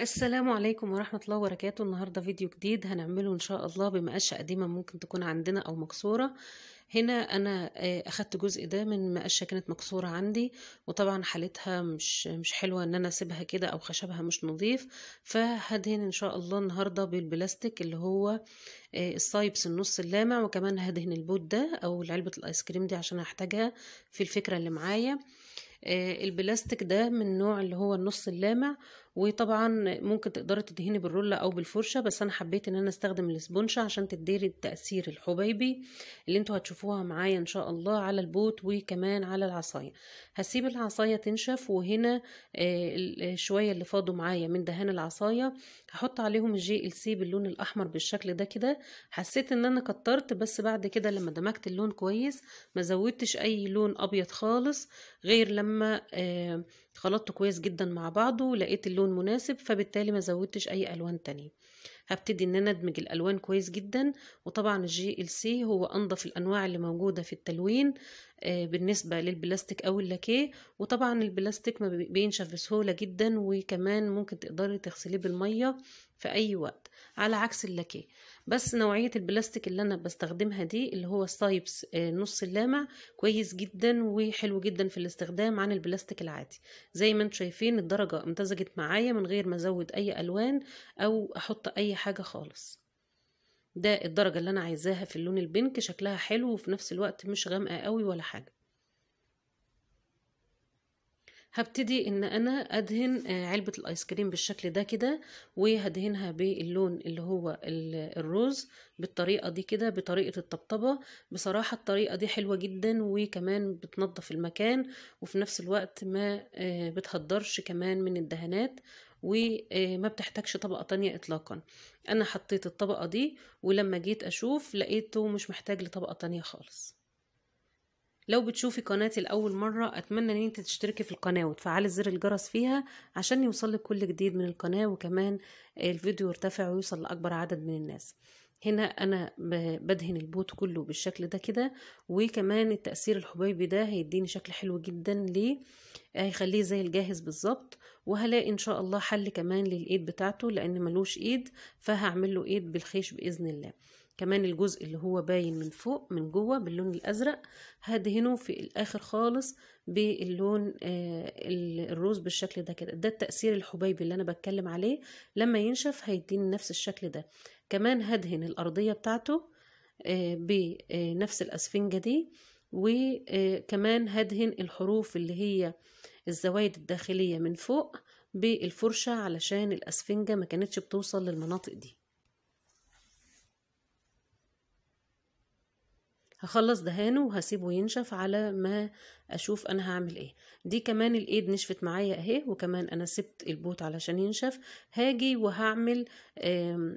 السلام عليكم ورحمة الله وبركاته النهاردة فيديو جديد هنعمله إن شاء الله بمقاشة قديمة ممكن تكون عندنا أو مكسورة هنا أنا آه، أخدت جزء ده من مقاشة كانت مكسورة عندي وطبعا حالتها مش, مش حلوة إن أنا أسيبها كده أو خشبها مش نظيف فهدهن إن شاء الله النهاردة بالبلاستيك اللي هو آه، السايبس النص اللامع وكمان هدهن البوت ده أو علبة الآيس كريم دي عشان احتاجها في الفكرة اللي معايا آه، البلاستيك ده من نوع اللي هو النص اللامع وطبعا ممكن تقدري تدهني بالرولة او بالفرشة بس انا حبيت ان انا استخدم الاسبونشة عشان تديري التأثير الحبيبي اللي انتوا هتشوفوها معايا ان شاء الله على البوت وكمان على العصاية هسيب العصاية تنشف وهنا آه، آه، شوية اللي فاضوا معايا من دهان العصاية هحط عليهم الجي ال سي باللون الاحمر بالشكل ده كده حسيت ان انا كترت بس بعد كده لما دمجت اللون كويس ما زودتش اي لون ابيض خالص غير لما آه خلطته كويس جدا مع بعضه لقيت اللون مناسب فبالتالي ما زودتش اي الوان تانية هبتدي ان انا ادمج الالوان كويس جدا وطبعا الجي ال سي هو انضف الانواع اللي موجوده في التلوين آه، بالنسبه للبلاستيك او اللاكيه وطبعا البلاستيك ما بينشف بسهوله جدا وكمان ممكن تقدري تغسليه بالميه في اي وقت على عكس اللاكيه بس نوعية البلاستيك اللي أنا بستخدمها دي اللي هو السايبس آه، نص اللامع كويس جدا وحلو جدا في الاستخدام عن البلاستيك العادي زي ما انتم شايفين الدرجة امتزجت معايا من غير ما أزود أي ألوان أو أحط أي حاجة خالص ده الدرجة اللي أنا عايزاها في اللون البنك شكلها حلو وفي نفس الوقت مش غامقة قوي ولا حاجة هبتدي ان انا ادهن آه، علبة الايس كريم بالشكل ده كده وهدهنها باللون اللي هو الروز بالطريقة دي كده بطريقة الطبطبة بصراحة الطريقة دي حلوة جدا وكمان بتنظف المكان وفي نفس الوقت ما آه، بتهدرش كمان من الدهانات وما آه، بتحتاجش طبقة تانية اطلاقا انا حطيت الطبقة دي ولما جيت اشوف لقيته مش محتاج لطبقة تانية خالص لو بتشوفي قناتي لاول مره اتمنى ان انت تشتركي في القناه وتفعلي زر الجرس فيها عشان يوصلك كل جديد من القناه وكمان الفيديو يرتفع ويوصل لاكبر عدد من الناس هنا انا بدهن البوت كله بالشكل ده كده وكمان التأثير الحبيبي ده هيديني شكل حلو جدا ليه آه، هيخليه زي الجاهز بالظبط وهلاقي ان شاء الله حل كمان للايد بتاعته لان ملوش ايد فهعمله ايد بالخيش باذن الله كمان الجزء اللي هو باين من فوق من جوه باللون الازرق هدهنه في الاخر خالص باللون آه، الروز بالشكل ده كده ده التأثير الحبيبي اللي انا بتكلم عليه لما ينشف هيديني نفس الشكل ده كمان هدهن الارضية بتاعته آه، بنفس الاسفنجة دي وكمان آه، هدهن الحروف اللي هي الزوايد الداخلية من فوق بالفرشة علشان الأسفنجة ما كانتش بتوصل للمناطق دي هخلص دهانه وهسيبه ينشف على ما اشوف انا هعمل ايه دي كمان الايد نشفت معايا اهي وكمان انا سبت البوت علشان ينشف هاجي وهعمل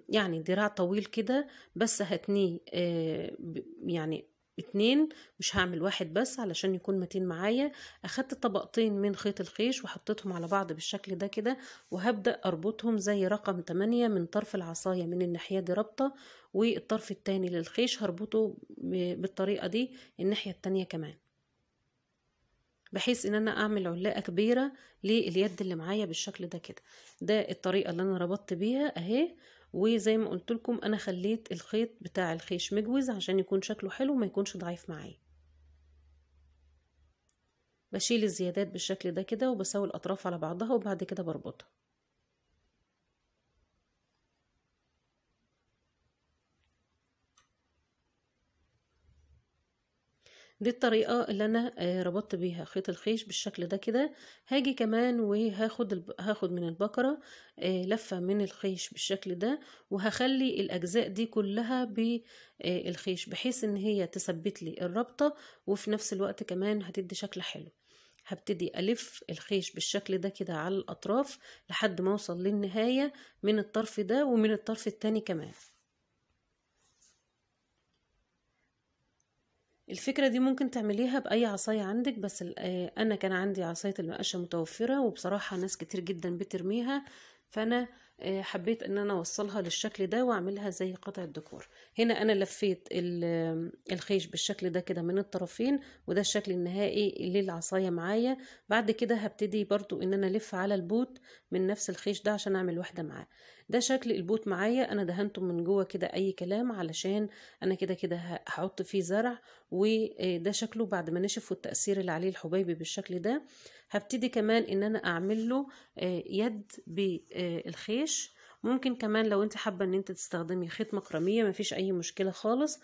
يعني دراع طويل كده بس هتنيه آه، يعني اتنين مش هعمل واحد بس علشان يكون متين معايا اخدت طبقتين من خيط الخيش وحطيتهم على بعض بالشكل ده كده وهبدأ اربطهم زي رقم تمانية من طرف العصاية من الناحية دي رابطة والطرف التاني للخيش هربطه بالطريقة دي الناحية التانية كمان بحيث ان انا اعمل علاقه كبيره لليد اللي معايا بالشكل ده كده ده الطريقه اللي انا ربطت بيها اهي وزي ما قلت لكم انا خليت الخيط بتاع الخيش مجوز عشان يكون شكله حلو ما يكونش ضعيف معايا بشيل الزيادات بالشكل ده كده وبساوي الاطراف على بعضها وبعد كده بربطها دي الطريقة اللي انا آه، ربطت بيها خيط الخيش بالشكل ده كده هاجي كمان وهاخد الب... هاخد من البقرة آه، لفة من الخيش بالشكل ده وهخلي الاجزاء دي كلها بالخيش آه، بحيث ان هي تثبت لي الربطة وفي نفس الوقت كمان هتدي شكل حلو هبتدي ألف الخيش بالشكل ده كده على الأطراف لحد ما أوصل للنهاية من الطرف ده ومن الطرف التاني كمان الفكرة دي ممكن تعمليها بأي عصاية عندك بس آه، أنا كان عندي عصاية المقشة متوفرة وبصراحة ناس كتير جدا بترميها فأنا آه، حبيت ان انا اوصلها للشكل ده واعملها زي قطع الديكور هنا انا لفيت آه، الخيش بالشكل ده كده من الطرفين وده الشكل النهائي للعصاية معايا بعد كده هبتدي برضو ان انا الف على البوت من نفس الخيش ده عشان اعمل واحدة معاه ده شكل البوت معايا انا دهنته من جوه كده اي كلام علشان انا كده كده هحط فيه زرع وده آه، شكله بعد ما نشف والتأثير اللي عليه الحبيبي بالشكل ده هبتدي كمان ان انا اعمل له آه، يد بالخيش آه، ممكن كمان لو انت حابة ان انت تستخدمي خيط مكرمية مفيش اي مشكلة خالص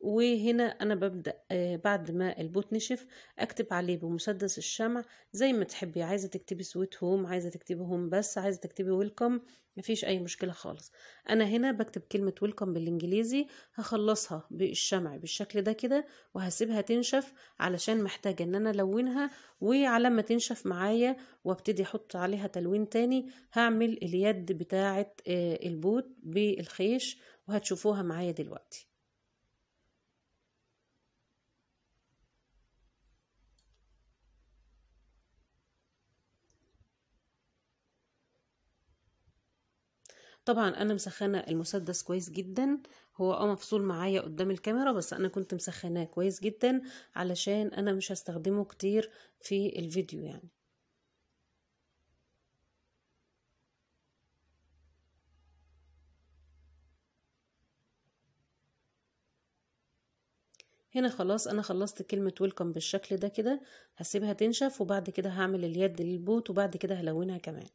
وهنا انا ببدا آه، بعد ما البوت نشف اكتب عليه بمسدس الشمع زي ما تحبي عايزه تكتبي سويت هوم عايزه تكتبي هوم بس عايزه تكتبي ويلكم مفيش اي مشكله خالص انا هنا بكتب كلمه ويلكم بالانجليزي هخلصها بالشمع بالشكل ده كده وهسيبها تنشف علشان محتاجه ان انا الونها وعلى ما تنشف معايا وابتدي احط عليها تلوين تاني هعمل اليد بتاعه آه، البوت بالخيش وهتشوفوها معايا دلوقتي طبعا انا مسخنه المسدس كويس جدا هو اه مفصول معايا قدام الكاميرا بس انا كنت مسخناه كويس جدا علشان انا مش هستخدمه كتير في الفيديو يعني هنا خلاص انا خلصت كلمة ويلكم بالشكل ده كده هسيبها تنشف وبعد كده هعمل اليد للبوت وبعد كده هلونها كمان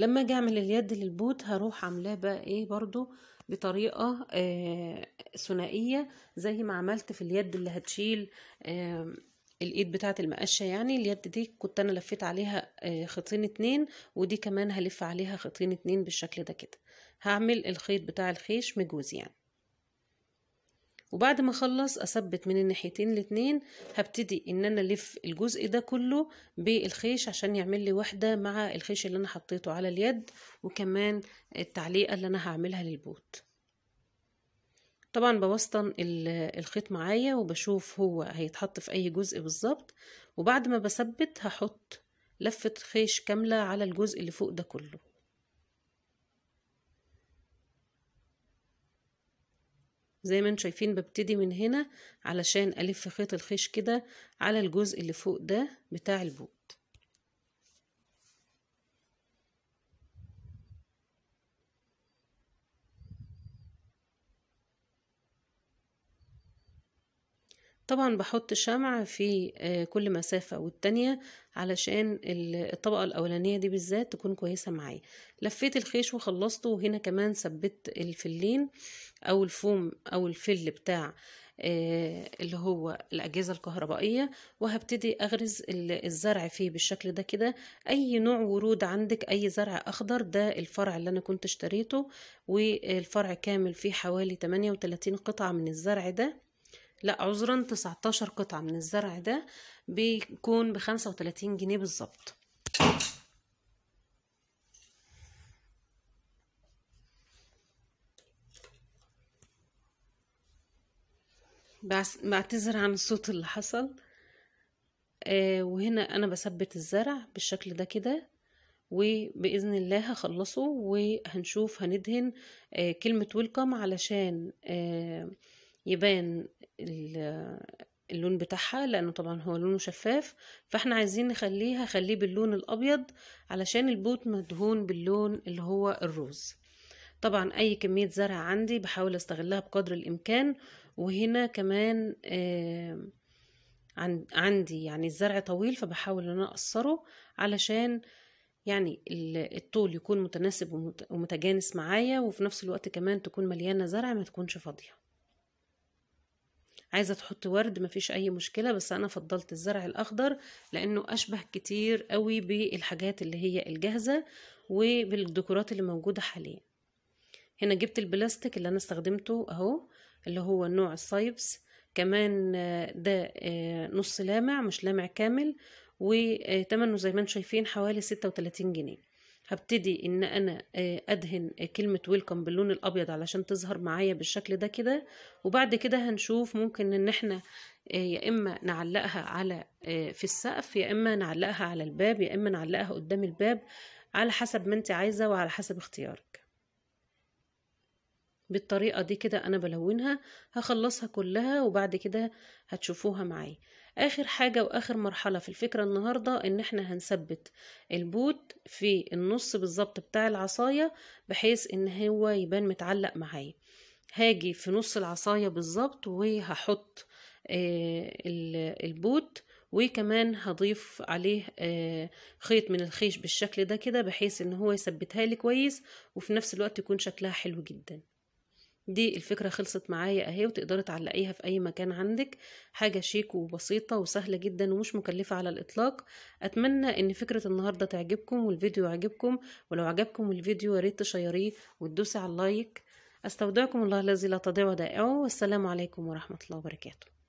لما اجي اعمل اليد للبوت هروح عاملاه بقى ايه برضو بطريقه آه، ثنائيه زي ما عملت في اليد اللي هتشيل اليد آه، الايد بتاعه المقشه يعني اليد دي كنت انا لفيت عليها آه، خطين خيطين اتنين ودي كمان هلف عليها خيطين اتنين بالشكل ده كده هعمل الخيط بتاع الخيش مجوز يعني وبعد ما اخلص اثبت من الناحيتين الاتنين هبتدي ان انا الف الجزء ده كله بالخيش عشان يعمل لي واحده مع الخيش اللي انا حطيته على اليد وكمان التعليقه اللي انا هعملها للبوت طبعا بوسطن الخيط معايا وبشوف هو هيتحط في اي جزء بالظبط وبعد ما بثبت هحط لفه خيش كامله على الجزء اللي فوق ده كله زي ما انتم شايفين ببتدي من هنا علشان الف خيط الخيش كده على الجزء اللي فوق ده بتاع البوت طبعا بحط شمع في آه، كل مسافة والتانية علشان الطبقة الأولانية دي بالذات تكون كويسة معايا لفيت الخيش وخلصته وهنا كمان ثبت الفلين أو الفوم أو الفل بتاع آه، اللي هو الأجهزة الكهربائية وهبتدي أغرز الزرع فيه بالشكل ده كده أي نوع ورود عندك أي زرع أخضر ده الفرع اللي أنا كنت اشتريته والفرع كامل فيه حوالي 38 قطعة من الزرع ده لا عذرا 19 قطعة من الزرع ده بيكون بخمسة وتلاتين جنيه بالظبط بعتذر عن الصوت اللي حصل آه وهنا انا بثبت الزرع بالشكل ده كده وباذن الله هخلصه وهنشوف هندهن آه كلمه ويلكم علشان آه يبان اللون بتاعها لانه طبعا هو لونه شفاف فاحنا عايزين نخليها خليه باللون الابيض علشان البوت مدهون باللون اللي هو الروز طبعا اي كمية زرع عندي بحاول استغلها بقدر الامكان وهنا كمان آه عندي يعني الزرع طويل فبحاول ان انا اقصره علشان يعني الطول يكون متناسب ومتجانس معايا وفي نفس الوقت كمان تكون مليانه زرع ما تكونش فاضيه عايزه تحط ورد مفيش اي مشكله بس انا فضلت الزرع الاخضر لانه اشبه كتير قوي بالحاجات اللي هي الجاهزه وبالديكورات اللي موجوده حاليا هنا جبت البلاستيك اللي انا استخدمته اهو اللي هو النوع السايبس كمان آه، ده آه، نص لامع مش لامع كامل وتمنه زي ما انتم شايفين حوالي ستة وتلاتين جنيه هبتدي ان انا آه، ادهن آه، كلمة ويلكم باللون الابيض علشان تظهر معايا بالشكل ده كده وبعد كده هنشوف ممكن ان احنا آه، يا اما نعلقها على في السقف يا اما نعلقها على الباب يا اما نعلقها قدام الباب على حسب ما انت عايزة وعلى حسب اختيارك بالطريقة دي كده انا بلونها هخلصها كلها وبعد كده هتشوفوها معايا اخر حاجة واخر مرحلة في الفكرة النهاردة ان احنا هنثبت البوت في النص بالظبط بتاع العصاية بحيث ان هو يبان متعلق معايا هاجي في نص العصاية بالظبط وهحط آه، البوت وكمان هضيف عليه آه، خيط من الخيش بالشكل ده كده بحيث ان هو يثبتها لي كويس وفي نفس الوقت يكون شكلها حلو جدا دي الفكرة خلصت معايا اهي وتقدري تعلقيها في اي مكان عندك حاجة شيك وبسيطة وسهلة جدا ومش مكلفة على الاطلاق اتمنى ان فكرة النهاردة تعجبكم والفيديو يعجبكم ولو عجبكم الفيديو ياريت تشيريه وتدوسي على اللايك استودعكم الله الذي لا تضيع ودائعه والسلام عليكم ورحمة الله وبركاته